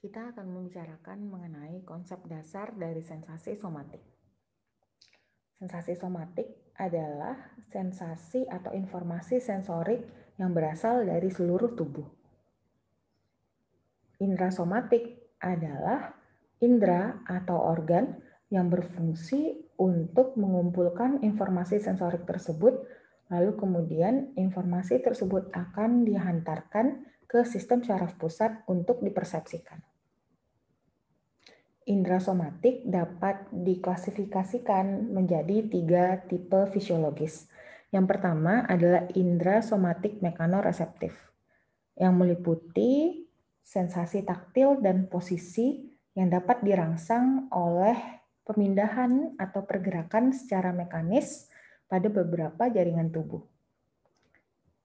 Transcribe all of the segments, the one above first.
kita akan membicarakan mengenai konsep dasar dari sensasi somatik. Sensasi somatik adalah sensasi atau informasi sensorik yang berasal dari seluruh tubuh. Indra somatik adalah indra atau organ yang berfungsi untuk mengumpulkan informasi sensorik tersebut, lalu kemudian informasi tersebut akan dihantarkan ke sistem syaraf pusat untuk dipersepsikan. Indra somatik dapat diklasifikasikan menjadi tiga tipe fisiologis. Yang pertama adalah indra somatik mekanoreseptif, yang meliputi sensasi taktil dan posisi yang dapat dirangsang oleh pemindahan atau pergerakan secara mekanis pada beberapa jaringan tubuh.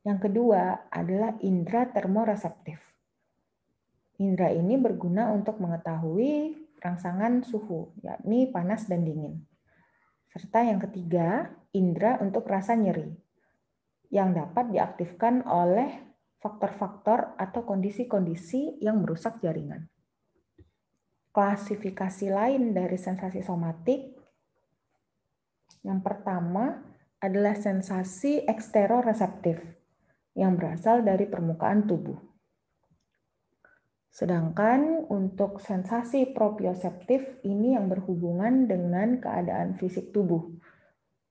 Yang kedua adalah indra termoreseptif. Indra ini berguna untuk mengetahui rangsangan suhu, yakni panas dan dingin. Serta yang ketiga, indera untuk rasa nyeri, yang dapat diaktifkan oleh faktor-faktor atau kondisi-kondisi yang merusak jaringan. Klasifikasi lain dari sensasi somatik, yang pertama adalah sensasi reseptif yang berasal dari permukaan tubuh. Sedangkan untuk sensasi proprioceptif ini yang berhubungan dengan keadaan fisik tubuh.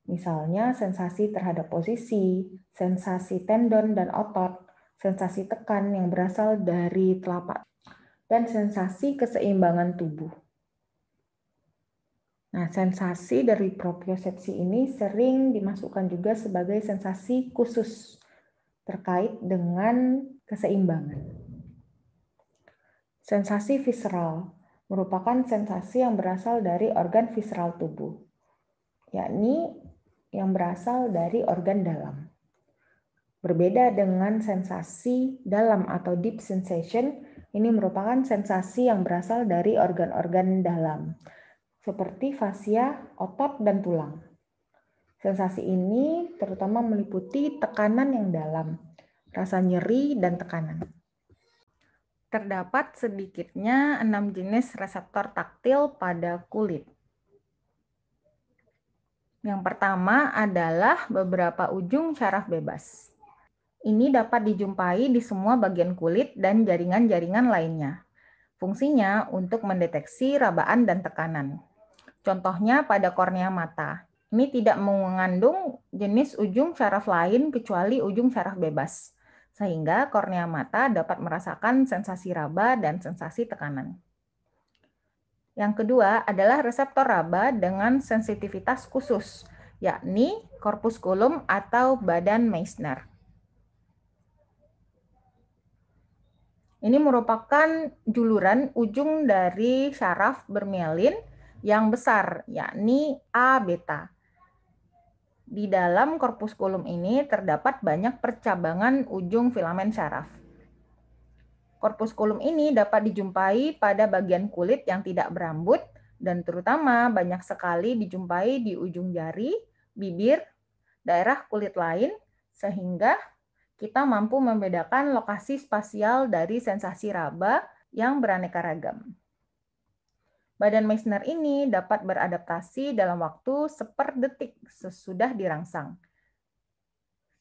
Misalnya sensasi terhadap posisi, sensasi tendon dan otot, sensasi tekan yang berasal dari telapak, dan sensasi keseimbangan tubuh. Nah, sensasi dari propriosepsi ini sering dimasukkan juga sebagai sensasi khusus terkait dengan keseimbangan. Sensasi visceral merupakan sensasi yang berasal dari organ visceral tubuh, yakni yang berasal dari organ dalam. Berbeda dengan sensasi dalam atau deep sensation, ini merupakan sensasi yang berasal dari organ-organ dalam, seperti fascia, otot, dan tulang. Sensasi ini terutama meliputi tekanan yang dalam, rasa nyeri, dan tekanan terdapat sedikitnya enam jenis reseptor taktil pada kulit. Yang pertama adalah beberapa ujung syaraf bebas. Ini dapat dijumpai di semua bagian kulit dan jaringan-jaringan lainnya. Fungsinya untuk mendeteksi rabaan dan tekanan. Contohnya pada kornea mata. Ini tidak mengandung jenis ujung syaraf lain kecuali ujung syaraf bebas sehingga kornea mata dapat merasakan sensasi raba dan sensasi tekanan. Yang kedua adalah reseptor raba dengan sensitivitas khusus, yakni korpus kulum atau badan Meissner. Ini merupakan juluran ujung dari syaraf bermielin yang besar, yakni A beta. Di dalam korpuskulum ini terdapat banyak percabangan ujung filamen saraf. Korpuskulum ini dapat dijumpai pada bagian kulit yang tidak berambut dan terutama banyak sekali dijumpai di ujung jari, bibir, daerah kulit lain sehingga kita mampu membedakan lokasi spasial dari sensasi raba yang beraneka ragam. Badan Meissner ini dapat beradaptasi dalam waktu seper detik sesudah dirangsang.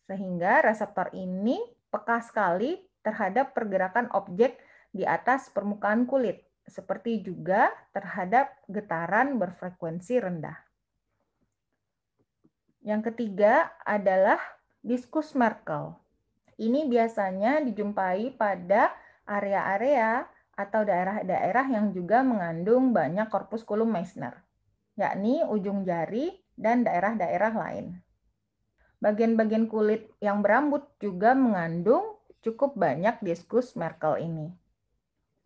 Sehingga reseptor ini peka sekali terhadap pergerakan objek di atas permukaan kulit, seperti juga terhadap getaran berfrekuensi rendah. Yang ketiga adalah diskus Merkel. Ini biasanya dijumpai pada area-area atau daerah-daerah yang juga mengandung banyak korpus kulum Meissner, yakni ujung jari dan daerah-daerah lain. Bagian-bagian kulit yang berambut juga mengandung cukup banyak diskus Merkel ini.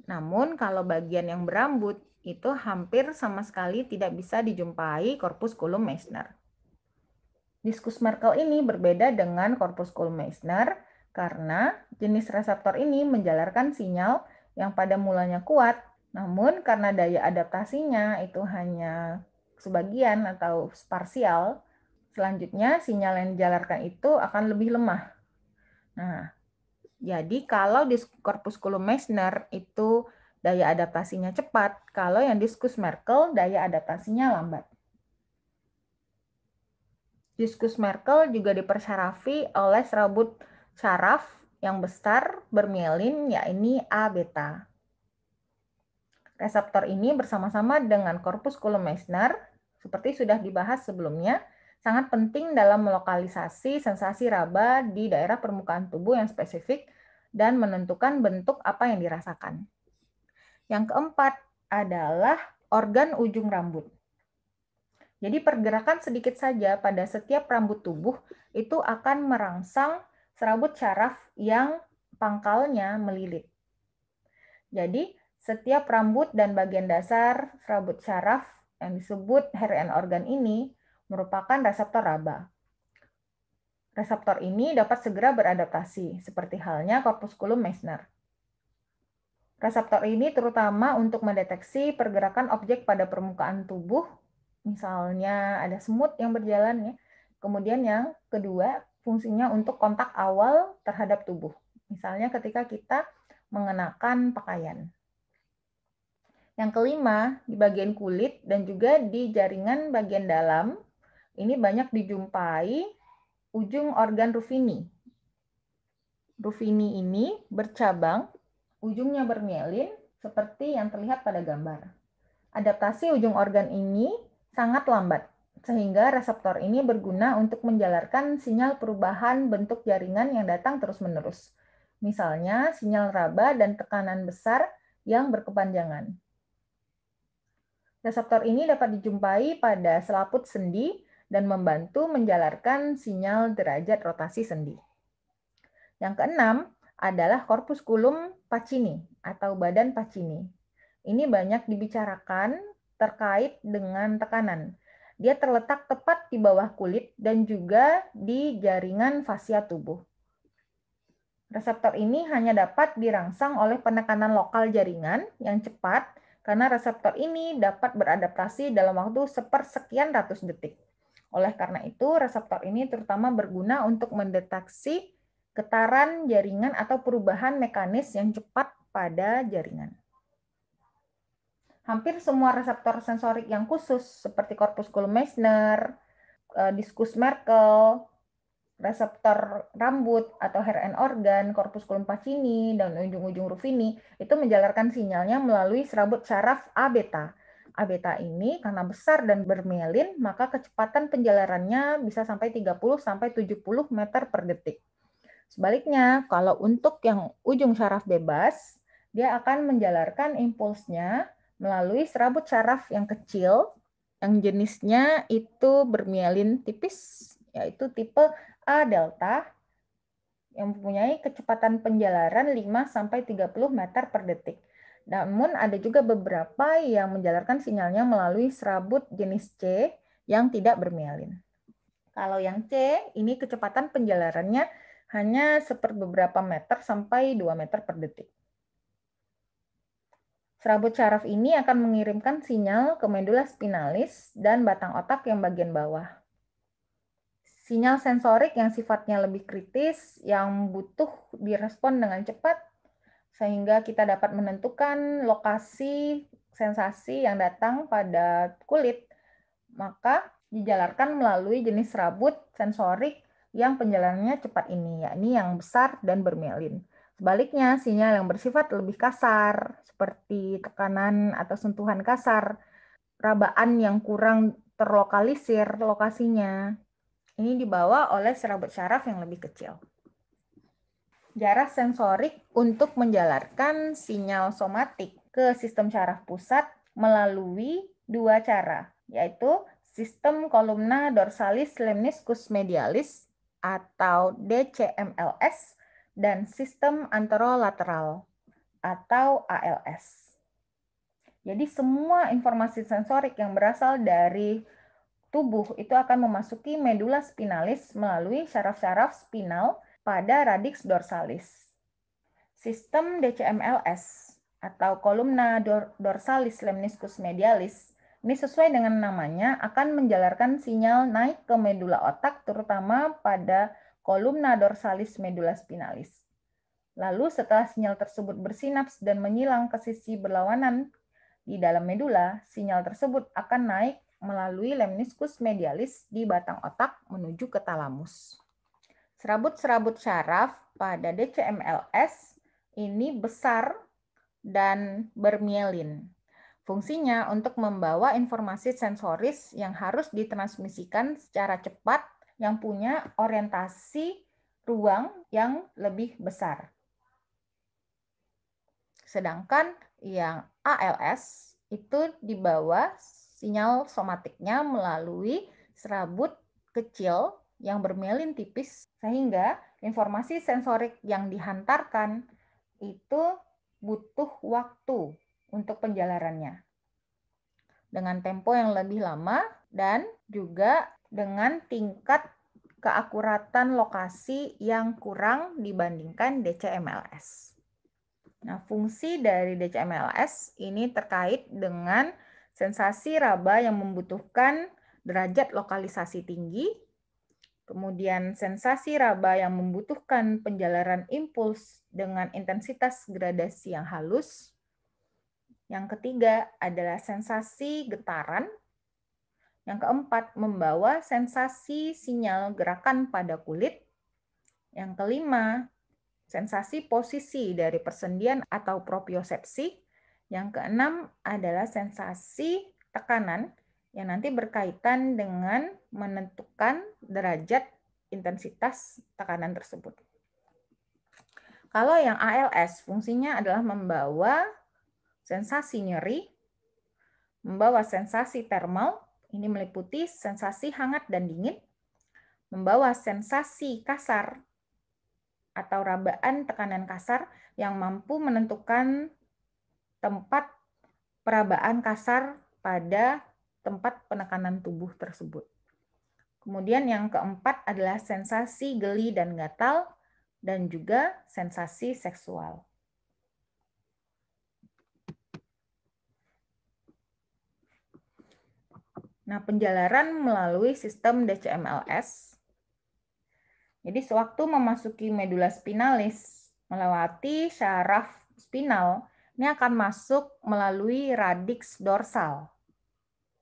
Namun kalau bagian yang berambut itu hampir sama sekali tidak bisa dijumpai korpus kulum Meissner. Diskus Merkel ini berbeda dengan korpus kulum Meissner karena jenis reseptor ini menjalarkan sinyal yang pada mulanya kuat, namun karena daya adaptasinya itu hanya sebagian atau sparsial, selanjutnya sinyal yang dijalarkan itu akan lebih lemah. Nah, jadi kalau di korpuskulum Meissner itu daya adaptasinya cepat, kalau yang diskus Merkel daya adaptasinya lambat. Diskus Merkel juga dipersarafi oleh serabut saraf yang besar bermielin yakni A beta. Reseptor ini bersama-sama dengan korpus Meissner, seperti sudah dibahas sebelumnya, sangat penting dalam melokalisasi sensasi raba di daerah permukaan tubuh yang spesifik dan menentukan bentuk apa yang dirasakan. Yang keempat adalah organ ujung rambut. Jadi pergerakan sedikit saja pada setiap rambut tubuh itu akan merangsang serabut syaraf yang pangkalnya melilit. Jadi, setiap rambut dan bagian dasar serabut syaraf yang disebut hair and organ ini merupakan reseptor raba. Reseptor ini dapat segera beradaptasi, seperti halnya korpuskulum Meissner. Reseptor ini terutama untuk mendeteksi pergerakan objek pada permukaan tubuh, misalnya ada semut yang berjalan, ya. kemudian yang kedua fungsinya untuk kontak awal terhadap tubuh. Misalnya ketika kita mengenakan pakaian. Yang kelima, di bagian kulit dan juga di jaringan bagian dalam, ini banyak dijumpai ujung organ Ruffini. Ruffini ini bercabang, ujungnya bermielin, seperti yang terlihat pada gambar. Adaptasi ujung organ ini sangat lambat, sehingga reseptor ini berguna untuk menjalarkan sinyal perubahan bentuk jaringan yang datang terus-menerus. Misalnya, sinyal raba dan tekanan besar yang berkepanjangan. Reseptor ini dapat dijumpai pada selaput sendi dan membantu menjalarkan sinyal derajat rotasi sendi. Yang keenam adalah korpus kulum pacini atau badan pacini. Ini banyak dibicarakan terkait dengan tekanan dia terletak tepat di bawah kulit dan juga di jaringan fasia tubuh. Reseptor ini hanya dapat dirangsang oleh penekanan lokal jaringan yang cepat karena reseptor ini dapat beradaptasi dalam waktu sepersekian ratus detik. Oleh karena itu, reseptor ini terutama berguna untuk mendeteksi getaran jaringan atau perubahan mekanis yang cepat pada jaringan hampir semua reseptor sensorik yang khusus seperti korpus Meissner, eh, diskus Merkel, reseptor rambut atau hair and organ, korpus Pacini dan ujung-ujung Ruffini itu menjalarkan sinyalnya melalui serabut saraf A beta. A beta ini karena besar dan bermelin, maka kecepatan penjalarannya bisa sampai 30 sampai 70 meter per detik. Sebaliknya, kalau untuk yang ujung saraf bebas, dia akan menjalarkan impulsnya melalui serabut saraf yang kecil yang jenisnya itu bermielin tipis, yaitu tipe A delta yang mempunyai kecepatan penjalaran 5-30 sampai meter per detik. Namun ada juga beberapa yang menjalarkan sinyalnya melalui serabut jenis C yang tidak bermielin. Kalau yang C, ini kecepatan penjalarannya hanya seper beberapa meter sampai 2 meter per detik. Serabut saraf ini akan mengirimkan sinyal ke medula spinalis dan batang otak yang bagian bawah. Sinyal sensorik yang sifatnya lebih kritis, yang butuh direspon dengan cepat, sehingga kita dapat menentukan lokasi sensasi yang datang pada kulit. Maka dijalarkan melalui jenis serabut sensorik yang penjalanannya cepat ini, yakni yang besar dan bermelin. Sebaliknya, sinyal yang bersifat lebih kasar, seperti tekanan atau sentuhan kasar, rabaan yang kurang terlokalisir lokasinya, ini dibawa oleh serabut syaraf yang lebih kecil. Jarak sensorik untuk menjalarkan sinyal somatik ke sistem syaraf pusat melalui dua cara, yaitu sistem kolumna dorsalis lemniscus medialis atau DCMLS dan sistem anterolateral atau ALS. Jadi semua informasi sensorik yang berasal dari tubuh itu akan memasuki medula spinalis melalui syaraf-syaraf spinal pada radix dorsalis. Sistem DCMLS atau kolumna dorsalis lemniscus medialis ini sesuai dengan namanya akan menjalarkan sinyal naik ke medula otak terutama pada kolumna dorsalis medula spinalis. Lalu setelah sinyal tersebut bersinaps dan menyilang ke sisi berlawanan di dalam medula, sinyal tersebut akan naik melalui lemniscus medialis di batang otak menuju ke talamus. Serabut-serabut syaraf pada DCMLS ini besar dan bermielin. Fungsinya untuk membawa informasi sensoris yang harus ditransmisikan secara cepat yang punya orientasi ruang yang lebih besar. Sedangkan yang ALS itu dibawa sinyal somatiknya melalui serabut kecil yang bermelin tipis sehingga informasi sensorik yang dihantarkan itu butuh waktu untuk penjalarannya dengan tempo yang lebih lama dan juga dengan tingkat keakuratan lokasi yang kurang dibandingkan DCMLS. Nah, fungsi dari DCMLS ini terkait dengan sensasi raba yang membutuhkan derajat lokalisasi tinggi, kemudian sensasi raba yang membutuhkan penjalaran impuls dengan intensitas gradasi yang halus. Yang ketiga adalah sensasi getaran yang keempat, membawa sensasi sinyal gerakan pada kulit. Yang kelima, sensasi posisi dari persendian atau propriosepsi. Yang keenam adalah sensasi tekanan yang nanti berkaitan dengan menentukan derajat intensitas tekanan tersebut. Kalau yang ALS fungsinya adalah membawa sensasi nyeri, membawa sensasi thermal. Ini meliputi sensasi hangat dan dingin, membawa sensasi kasar atau rabaan tekanan kasar yang mampu menentukan tempat perabaan kasar pada tempat penekanan tubuh tersebut. Kemudian yang keempat adalah sensasi geli dan gatal dan juga sensasi seksual. Nah, penjalaran melalui sistem DCMLS. Jadi, sewaktu memasuki medula spinalis, melewati syaraf spinal, ini akan masuk melalui radix dorsal.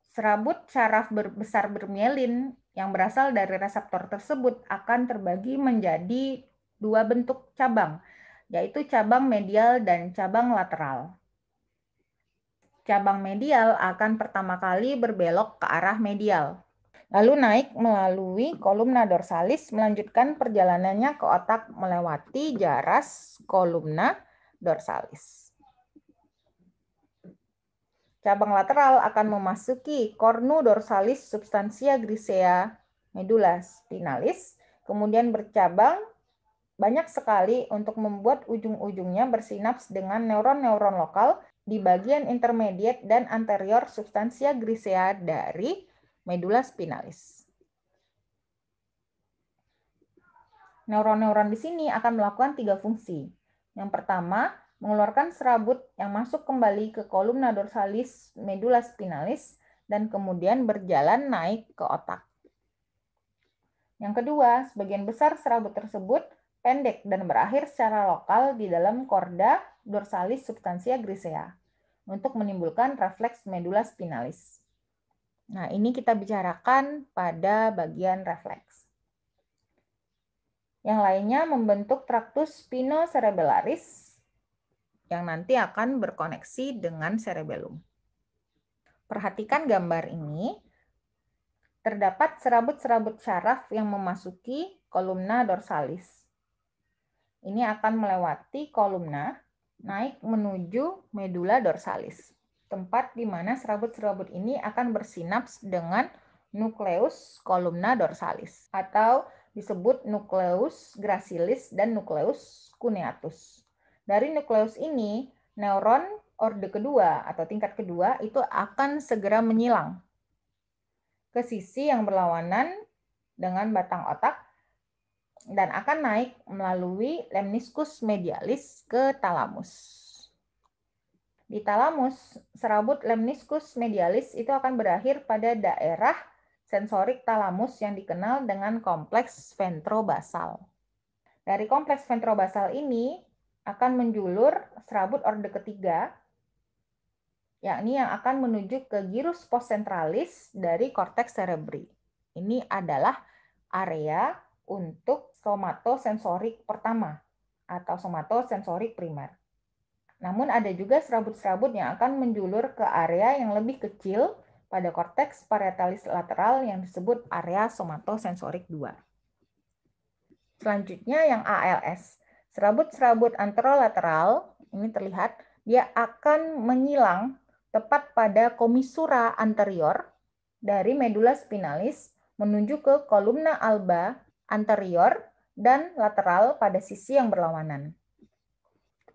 Serabut syaraf besar bermielin yang berasal dari reseptor tersebut akan terbagi menjadi dua bentuk cabang, yaitu cabang medial dan cabang lateral cabang medial akan pertama kali berbelok ke arah medial. Lalu naik melalui kolumna dorsalis, melanjutkan perjalanannya ke otak melewati jaras kolumna dorsalis. Cabang lateral akan memasuki cornu dorsalis substansia grisea medula spinalis, kemudian bercabang banyak sekali untuk membuat ujung-ujungnya bersinaps dengan neuron-neuron lokal di bagian intermediate dan anterior substansia grisea dari medula spinalis. Neuron-neuron di sini akan melakukan tiga fungsi. Yang pertama, mengeluarkan serabut yang masuk kembali ke kolumna dorsalis medula spinalis dan kemudian berjalan naik ke otak. Yang kedua, sebagian besar serabut tersebut pendek dan berakhir secara lokal di dalam korda dorsalis substansia grisea untuk menimbulkan refleks medula spinalis. Nah, ini kita bicarakan pada bagian refleks. Yang lainnya membentuk traktus spinocerebellaris yang nanti akan berkoneksi dengan cerebellum. Perhatikan gambar ini. Terdapat serabut-serabut syaraf yang memasuki kolumna dorsalis. Ini akan melewati kolumna naik menuju medula dorsalis, tempat di mana serabut-serabut ini akan bersinaps dengan nukleus kolumna dorsalis atau disebut nukleus gracilis dan nukleus cuneatus. Dari nukleus ini, neuron orde kedua atau tingkat kedua itu akan segera menyilang ke sisi yang berlawanan dengan batang otak dan akan naik melalui lemniscus medialis ke talamus. Di talamus, serabut lemniscus medialis itu akan berakhir pada daerah sensorik talamus yang dikenal dengan kompleks ventrobasal. Dari kompleks ventrobasal ini akan menjulur serabut orde ketiga, yakni yang akan menuju ke gyrus postcentralis dari korteks cerebri. Ini adalah area untuk somatosensorik pertama atau somatosensorik primer. Namun ada juga serabut-serabut yang akan menjulur ke area yang lebih kecil pada korteks parietalis lateral yang disebut area somatosensorik 2. Selanjutnya yang ALS. Serabut-serabut anterolateral ini terlihat dia akan menyilang tepat pada komisura anterior dari medula spinalis menuju ke kolumna alba anterior dan lateral pada sisi yang berlawanan.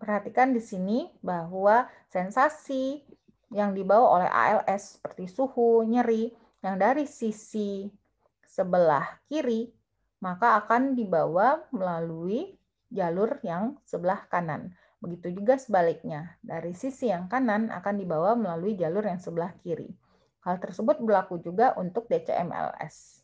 Perhatikan di sini bahwa sensasi yang dibawa oleh ALS seperti suhu, nyeri, yang dari sisi sebelah kiri, maka akan dibawa melalui jalur yang sebelah kanan. Begitu juga sebaliknya, dari sisi yang kanan akan dibawa melalui jalur yang sebelah kiri. Hal tersebut berlaku juga untuk DCMLS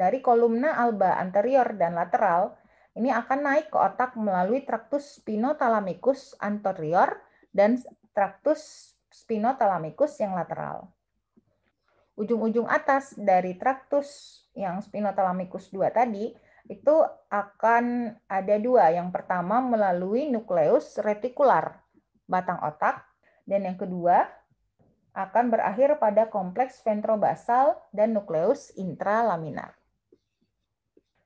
dari kolumna alba anterior dan lateral ini akan naik ke otak melalui traktus spinotalamicus anterior dan traktus spinotalamicus yang lateral. Ujung-ujung atas dari traktus yang spinotalamicus 2 tadi itu akan ada dua. Yang pertama melalui nukleus retikular batang otak dan yang kedua akan berakhir pada kompleks ventrobasal dan nukleus intralaminar.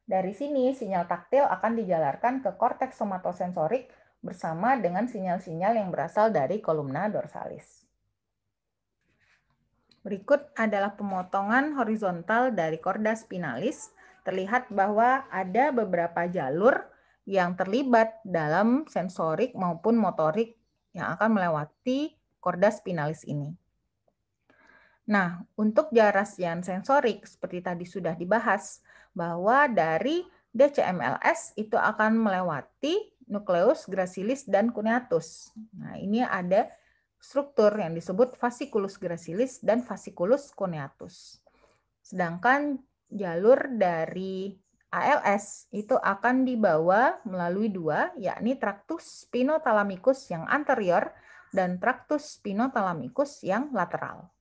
Dari sini, sinyal taktil akan dijalarkan ke korteks somatosensorik bersama dengan sinyal-sinyal yang berasal dari kolumna dorsalis. Berikut adalah pemotongan horizontal dari korda spinalis. Terlihat bahwa ada beberapa jalur yang terlibat dalam sensorik maupun motorik yang akan melewati korda spinalis ini. Nah, untuk jarasian sensorik seperti tadi sudah dibahas, bahwa dari DCMLS itu akan melewati nukleus gracilis dan cuneatus. Nah, ini ada struktur yang disebut fasciculus gracilis dan fasciculus cuneatus. Sedangkan jalur dari ALS itu akan dibawa melalui dua, yakni traktus spinotalamicus yang anterior dan traktus spinotalamicus yang lateral.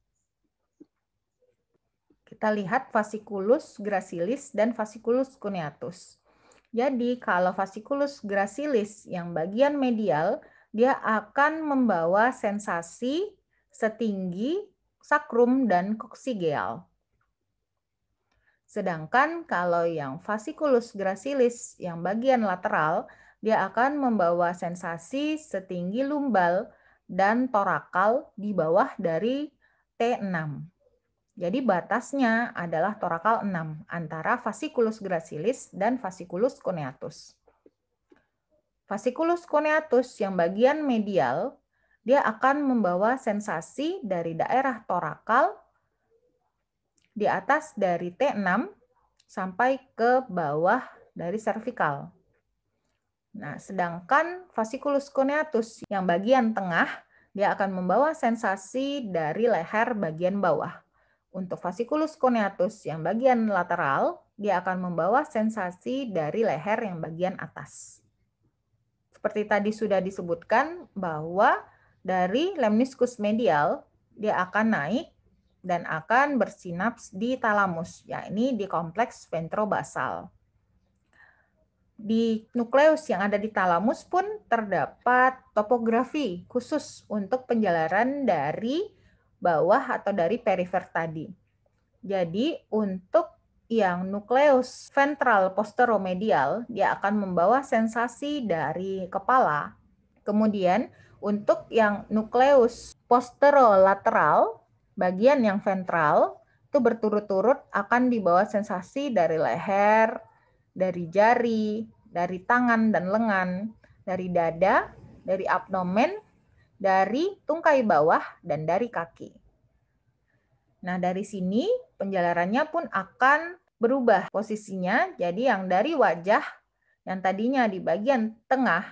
Kita lihat fasciculus gracilis dan fasciculus cuneatus. Jadi kalau fasciculus gracilis yang bagian medial, dia akan membawa sensasi setinggi sakrum dan koksigeal. Sedangkan kalau yang fasciculus gracilis yang bagian lateral, dia akan membawa sensasi setinggi lumbal dan torakal di bawah dari T6. Jadi batasnya adalah torakal 6 antara fasciculus gracilis dan fasciculus coneatus. Fasciculus coneatus yang bagian medial dia akan membawa sensasi dari daerah torakal di atas dari T6 sampai ke bawah dari cervical. Nah, sedangkan fasciculus coneatus yang bagian tengah dia akan membawa sensasi dari leher bagian bawah untuk fasikulus koneatus yang bagian lateral, dia akan membawa sensasi dari leher yang bagian atas. Seperti tadi sudah disebutkan bahwa dari lemniscus medial, dia akan naik dan akan bersinaps di talamus, yakni di kompleks ventrobasal. Di nukleus yang ada di talamus pun terdapat topografi khusus untuk penjalaran dari bawah atau dari perifer tadi. Jadi untuk yang nukleus ventral posteromedial, dia akan membawa sensasi dari kepala. Kemudian untuk yang nukleus posterolateral, bagian yang ventral, itu berturut-turut akan dibawa sensasi dari leher, dari jari, dari tangan dan lengan, dari dada, dari abdomen, dari tungkai bawah dan dari kaki. Nah, dari sini penjalarannya pun akan berubah posisinya. Jadi yang dari wajah yang tadinya di bagian tengah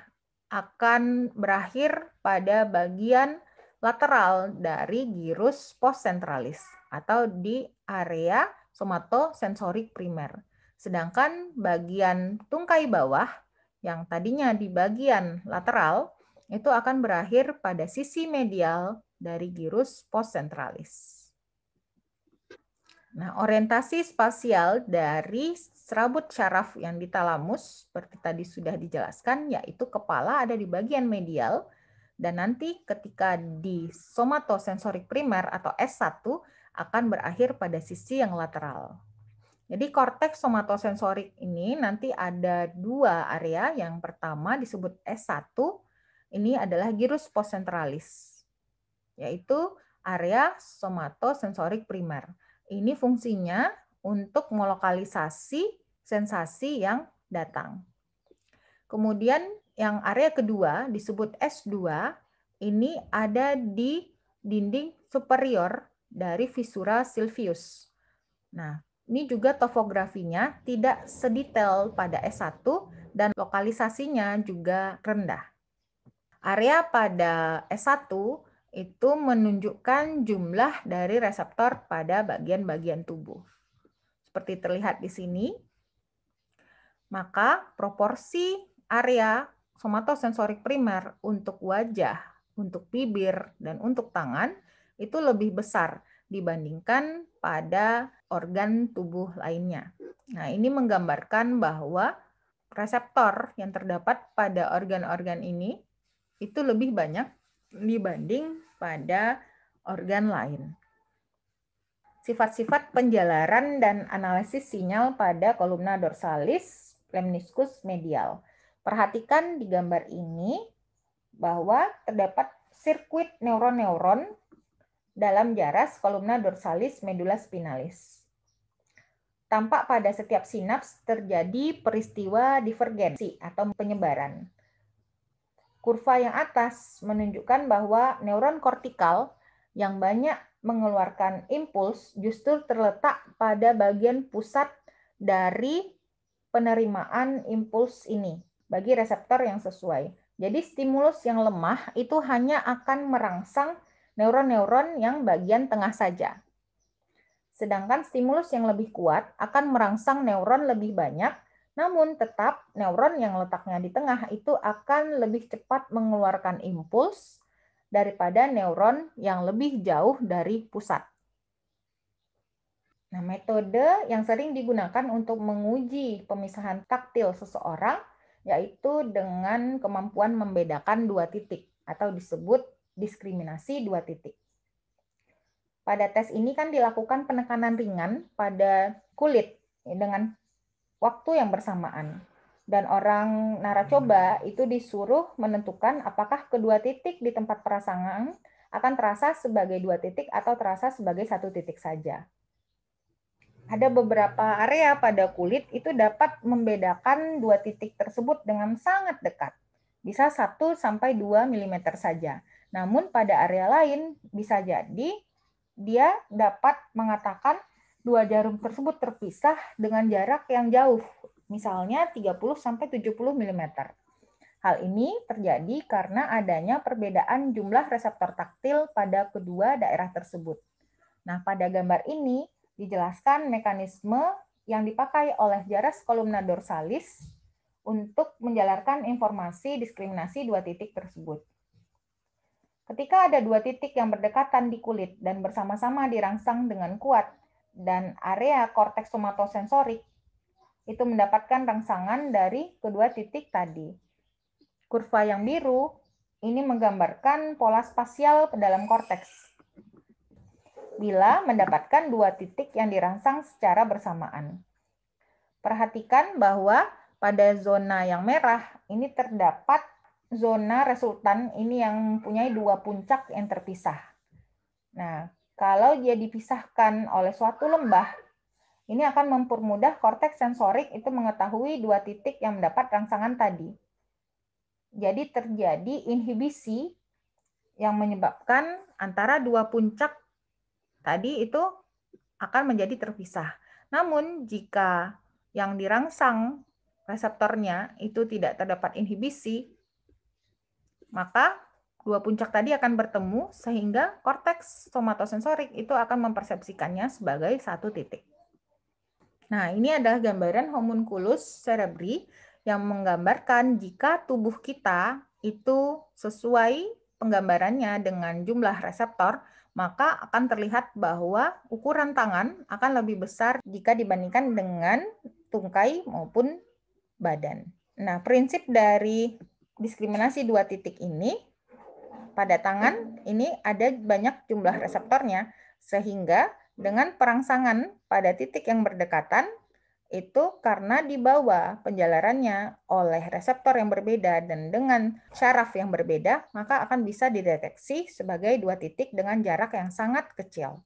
akan berakhir pada bagian lateral dari gyrus postcentralis atau di area somatosensorik primer. Sedangkan bagian tungkai bawah yang tadinya di bagian lateral itu akan berakhir pada sisi medial dari gyrus postcentralis. Nah, orientasi spasial dari serabut syaraf yang di talamus seperti tadi sudah dijelaskan yaitu kepala ada di bagian medial dan nanti ketika di somatosensorik primer atau S1 akan berakhir pada sisi yang lateral. Jadi korteks somatosensorik ini nanti ada dua area. Yang pertama disebut S1 ini adalah gyrus postcentralis, yaitu area somatosensorik primer. Ini fungsinya untuk melokalisasi sensasi yang datang. Kemudian yang area kedua disebut S2, ini ada di dinding superior dari visura sylvius. Nah, ini juga topografinya tidak sedetail pada S1 dan lokalisasinya juga rendah. Area pada S1 itu menunjukkan jumlah dari reseptor pada bagian-bagian tubuh. Seperti terlihat di sini, maka proporsi area somatosensorik primer untuk wajah, untuk bibir, dan untuk tangan itu lebih besar dibandingkan pada organ tubuh lainnya. Nah, ini menggambarkan bahwa reseptor yang terdapat pada organ-organ ini itu lebih banyak dibanding pada organ lain. Sifat-sifat penjalaran dan analisis sinyal pada kolumna dorsalis lemniscus medial. Perhatikan di gambar ini bahwa terdapat sirkuit neuron-neuron dalam jaras kolumna dorsalis medula spinalis. Tampak pada setiap sinaps terjadi peristiwa divergensi atau penyebaran. Kurva yang atas menunjukkan bahwa neuron kortikal yang banyak mengeluarkan impuls justru terletak pada bagian pusat dari penerimaan impuls ini bagi reseptor yang sesuai. Jadi stimulus yang lemah itu hanya akan merangsang neuron-neuron yang bagian tengah saja. Sedangkan stimulus yang lebih kuat akan merangsang neuron lebih banyak namun tetap neuron yang letaknya di tengah itu akan lebih cepat mengeluarkan impuls daripada neuron yang lebih jauh dari pusat. Nah, metode yang sering digunakan untuk menguji pemisahan taktil seseorang yaitu dengan kemampuan membedakan dua titik atau disebut diskriminasi dua titik. Pada tes ini kan dilakukan penekanan ringan pada kulit dengan waktu yang bersamaan. Dan orang naracoba hmm. itu disuruh menentukan apakah kedua titik di tempat perasangan akan terasa sebagai dua titik atau terasa sebagai satu titik saja. Ada hmm. beberapa area pada kulit itu dapat membedakan dua titik tersebut dengan sangat dekat. Bisa 1 sampai 2 mm saja. Namun pada area lain bisa jadi dia dapat mengatakan dua jarum tersebut terpisah dengan jarak yang jauh, misalnya 30-70 mm. Hal ini terjadi karena adanya perbedaan jumlah reseptor taktil pada kedua daerah tersebut. Nah, pada gambar ini dijelaskan mekanisme yang dipakai oleh jaras kolumna dorsalis untuk menjalarkan informasi diskriminasi dua titik tersebut. Ketika ada dua titik yang berdekatan di kulit dan bersama-sama dirangsang dengan kuat, dan area korteks somatosensorik itu mendapatkan rangsangan dari kedua titik tadi. Kurva yang biru ini menggambarkan pola spasial ke dalam korteks. Bila mendapatkan dua titik yang dirangsang secara bersamaan. Perhatikan bahwa pada zona yang merah ini terdapat zona resultan ini yang mempunyai dua puncak yang terpisah. Nah, kalau dia dipisahkan oleh suatu lembah, ini akan mempermudah korteks sensorik itu mengetahui dua titik yang mendapat rangsangan tadi. Jadi terjadi inhibisi yang menyebabkan antara dua puncak tadi itu akan menjadi terpisah. Namun jika yang dirangsang reseptornya itu tidak terdapat inhibisi, maka Dua puncak tadi akan bertemu sehingga korteks somatosensorik itu akan mempersepsikannya sebagai satu titik. Nah, ini adalah gambaran homunculus cerebri yang menggambarkan jika tubuh kita itu sesuai penggambarannya dengan jumlah reseptor, maka akan terlihat bahwa ukuran tangan akan lebih besar jika dibandingkan dengan tungkai maupun badan. Nah, prinsip dari diskriminasi dua titik ini pada tangan ini ada banyak jumlah reseptornya sehingga dengan perangsangan pada titik yang berdekatan itu karena dibawa penjalarannya oleh reseptor yang berbeda dan dengan syaraf yang berbeda, maka akan bisa dideteksi sebagai dua titik dengan jarak yang sangat kecil.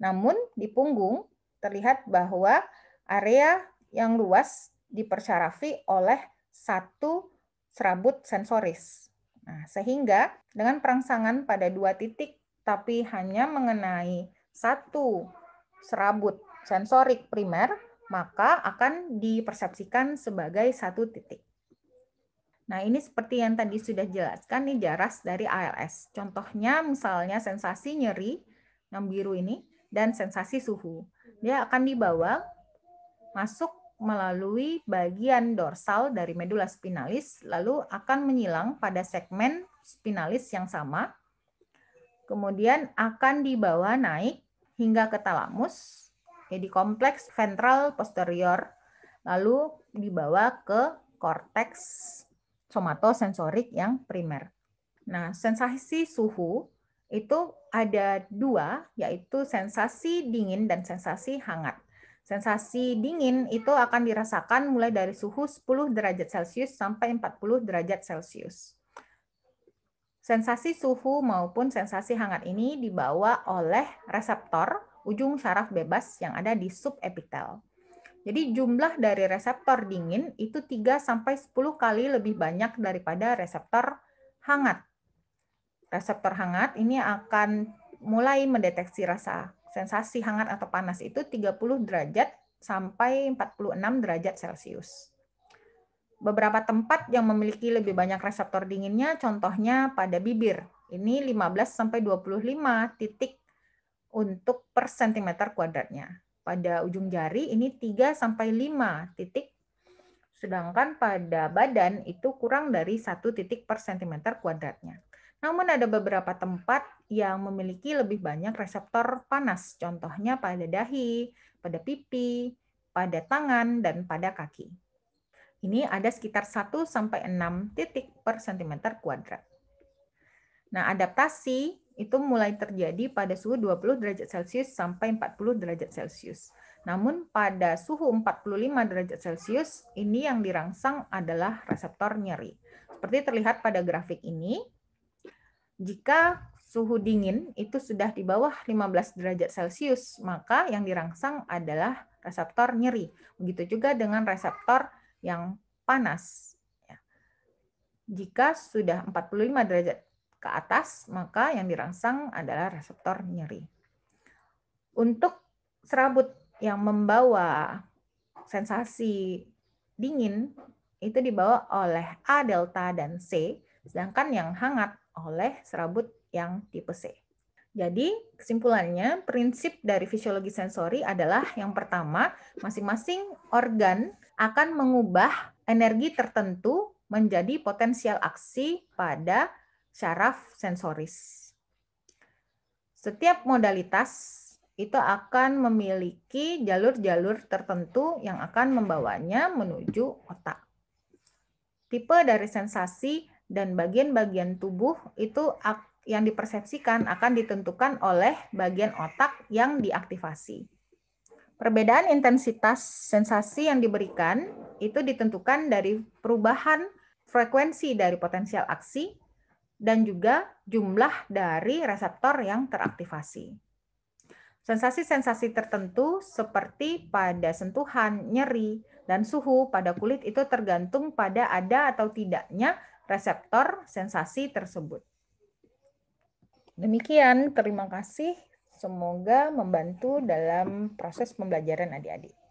Namun di punggung terlihat bahwa area yang luas dipersyarafi oleh satu serabut sensoris. Nah, sehingga dengan perangsangan pada dua titik tapi hanya mengenai satu serabut sensorik primer, maka akan dipersepsikan sebagai satu titik. Nah, ini seperti yang tadi sudah jelaskan nih jaras dari ALS. Contohnya misalnya sensasi nyeri yang biru ini dan sensasi suhu. Dia akan dibawa masuk melalui bagian dorsal dari medula spinalis, lalu akan menyilang pada segmen spinalis yang sama, kemudian akan dibawa naik hingga ke talamus, jadi kompleks ventral posterior, lalu dibawa ke korteks somatosensorik yang primer. Nah, sensasi suhu itu ada dua, yaitu sensasi dingin dan sensasi hangat. Sensasi dingin itu akan dirasakan mulai dari suhu 10 derajat Celcius sampai 40 derajat Celcius. Sensasi suhu maupun sensasi hangat ini dibawa oleh reseptor ujung saraf bebas yang ada di subepitel. Jadi jumlah dari reseptor dingin itu 3 sampai 10 kali lebih banyak daripada reseptor hangat. Reseptor hangat ini akan mulai mendeteksi rasa sensasi hangat atau panas itu 30 derajat sampai 46 derajat Celcius. Beberapa tempat yang memiliki lebih banyak reseptor dinginnya contohnya pada bibir. Ini 15 sampai 25 titik untuk per sentimeter kuadratnya. Pada ujung jari ini 3 sampai 5 titik sedangkan pada badan itu kurang dari 1 titik per sentimeter kuadratnya. Namun ada beberapa tempat yang memiliki lebih banyak reseptor panas, contohnya pada dahi, pada pipi, pada tangan, dan pada kaki. Ini ada sekitar 1-6 titik per sentimeter kuadrat. Nah, adaptasi itu mulai terjadi pada suhu 20 derajat Celcius sampai 40 derajat Celcius. Namun pada suhu 45 derajat Celcius, ini yang dirangsang adalah reseptor nyeri. Seperti terlihat pada grafik ini, jika suhu dingin itu sudah di bawah 15 derajat Celcius, maka yang dirangsang adalah reseptor nyeri. Begitu juga dengan reseptor yang panas. Ya. Jika sudah 45 derajat ke atas, maka yang dirangsang adalah reseptor nyeri. Untuk serabut yang membawa sensasi dingin itu dibawa oleh A delta dan C, sedangkan yang hangat oleh serabut yang tipe C. Jadi, kesimpulannya, prinsip dari fisiologi sensori adalah yang pertama, masing-masing organ akan mengubah energi tertentu menjadi potensial aksi pada syaraf sensoris. Setiap modalitas itu akan memiliki jalur-jalur tertentu yang akan membawanya menuju otak. Tipe dari sensasi dan bagian-bagian tubuh itu yang dipersepsikan akan ditentukan oleh bagian otak yang diaktifasi. Perbedaan intensitas sensasi yang diberikan itu ditentukan dari perubahan frekuensi dari potensial aksi dan juga jumlah dari reseptor yang teraktivasi. Sensasi-sensasi tertentu seperti pada sentuhan, nyeri, dan suhu pada kulit itu tergantung pada ada atau tidaknya reseptor sensasi tersebut. Demikian, terima kasih. Semoga membantu dalam proses pembelajaran adik-adik.